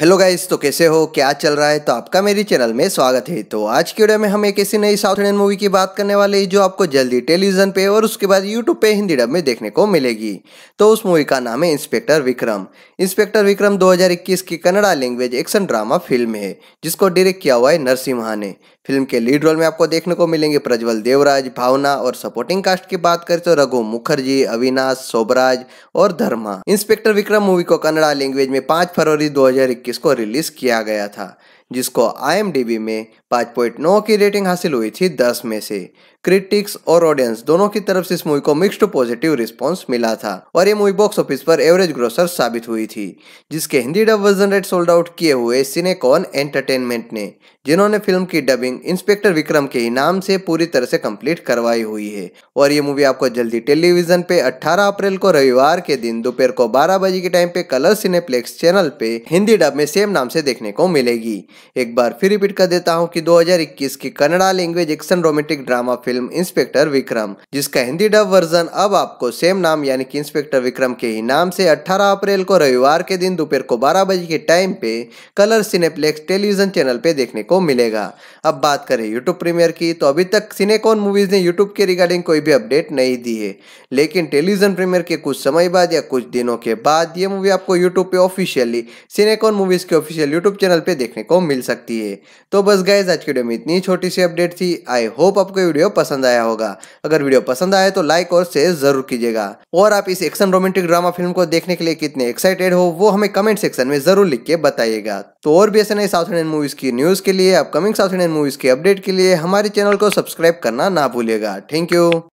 hello guys तो कैसे हो क्या चल रहा है तो आपका मेरी चैनल में स्वागत है तो आज की वीडियो में हम एक ऐसी नई साउथ इंडियन मूवी की बात करने वाले हैं जो आपको जल्दी टेलीविजन पे और उसके बाद यूट्यूब पे हिंदी डब में देखने को मिलेगी तो उस मूवी का नाम है इंस्पेक्टर विक्रम इंस्पेक्टर विक्रम 2021 की Kannada language action drama film है जिसको डायरेक्ट किया हुआ है नरसिम्हा ने फिल्म के लीड रोल में आपको देखने को मिलेंगे प्रज्वल देवराज भावना और सपोर्टिंग कास्ट की बात करें तो रघु मुखर्जी अविनाश सोबराज और धर्मा इंस्पेक्टर विक्रम मूवी को कन्नड़ा लैंग्वेज में पांच फरवरी 2021 को रिलीज किया गया था जिसको आई में 5.9 की रेटिंग हासिल हुई थी 10 में से क्रिटिक्स और ऑडियंस दोनों की तरफ से इस मूवी को मिक्स्ड पॉजिटिव रिस्पांस मिला था और ये मूवी बॉक्स ऑफिस पर एवरेज ग्रोसर साबित हुई थी जिसके Hindi dub version rights sold out किए हुए सिनेकॉन एंटरटेनमेंट ने जिन्होंने फिल्म की डबिंग इंस्पेक्टर विक्रम के नाम से पूरी तरह से कम्प्लीट करवाई हुई है और ये मूवी आपको जल्दी टेलीविजन पे अट्ठारह अप्रैल को रविवार के दिन दोपहर को बारह बजे के टाइम पे कलर सिनेप्लेक्स चैनल पे हिंदी डब में सेम नाम से देखने को मिलेगी एक बार फिर रिपीट कर देता हूँ कि 2021 की Kannada language action romantic drama film inspector Vikram जिसका हिंदी डब वर्जन अब आपको सेम नाम यानी कि इंस्पेक्टर विक्रम के ही नाम से 18 अप्रैल को रविवार के दिन दोपहर को 12 बजे के टाइम पे कलर सिनेप्लेक्स टेलीविजन चैनल पे देखने को मिलेगा अब बात करें यूट्यूब प्रीमियर की तो अभी तक सिनेकॉन मूवीज ने यूट्यूब के रिगार्डिंग कोई भी अपडेट नहीं दी है लेकिन टेलीविजन प्रीमियर के कुछ समय बाद या कुछ दिनों के बाद ये मूवी आपको यूट्यूब पे ऑफिशियली सिनेकॉन मूवीज के ऑफिशियल यूट्यूब चैनल पे देखने को मिल सकती है तो बस गैज आज की वीडियो में इतनी छोटी सी अपडेट थी आई होप आपको वीडियो पसंद आया होगा अगर वीडियो पसंद आए तो लाइक और शेयर जरूर कीजिएगा और आप इस एक्शन रोमांटिक ड्रामा फिल्म को देखने के लिए कितने एक्साइटेड हो वो हमें कमेंट सेक्शन में जरूर लिख के बताइएगा तो और भी ऐसे नई साउथ इंडियन मूवीज की न्यूज के लिए अपकमिंग साउथ इंडियन मूवीज की अपडेट के लिए हमारे चैनल को सब्सक्राइब करना ना भूलेगा थैंक यू